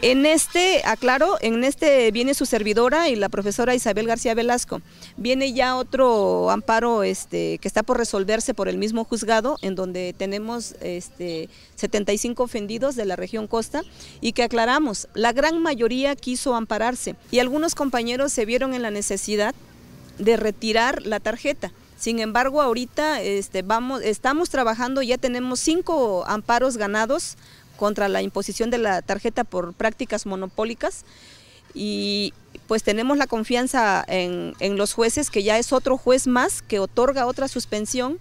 En este, aclaro, en este viene su servidora y la profesora Isabel García Velasco. Viene ya otro amparo este, que está por resolverse por el mismo juzgado, en donde tenemos este, 75 ofendidos de la región costa y que aclaramos, la gran mayoría quiso ampararse y algunos compañeros se vieron en la necesidad de retirar la tarjeta. Sin embargo, ahorita este, vamos, estamos trabajando, ya tenemos cinco amparos ganados contra la imposición de la tarjeta por prácticas monopólicas y pues tenemos la confianza en, los jueces, que ya es otro juez más que otorga otra suspensión,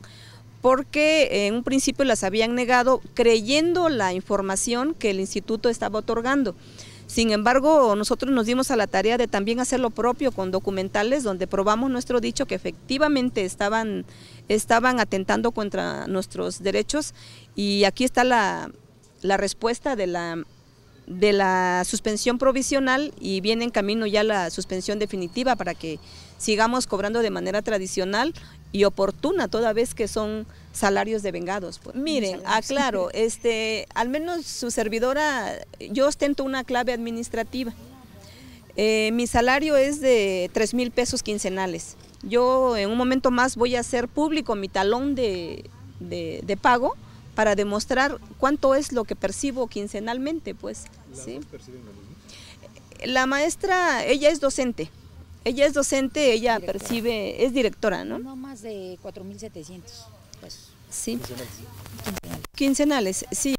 porque en un principio las habían negado creyendo la información que el instituto estaba otorgando. Sin embargo, nosotros nos dimos a la tarea de también hacer lo propio con documentales donde probamos nuestro dicho que efectivamente estaban, estaban atentando contra nuestros derechos y aquí está la, la respuesta de la, de la suspensión provisional y viene en camino ya la suspensión definitiva para que sigamos cobrando de manera tradicional y oportuna, toda vez que son salarios de vengados. Pues. Miren, aclaro, ah, este, al menos su servidora, yo ostento una clave administrativa. Eh, mi salario es de 3 mil pesos quincenales. Yo en un momento más voy a hacer público mi talón de pago para demostrar cuánto es lo que percibo quincenalmente, pues. ¿sí? La maestra, ella es docente. Ella es docente, ella percibe, es directora, ¿no? No más de 4.700 pesos. Sí. Quincenales. Quincenales, sí.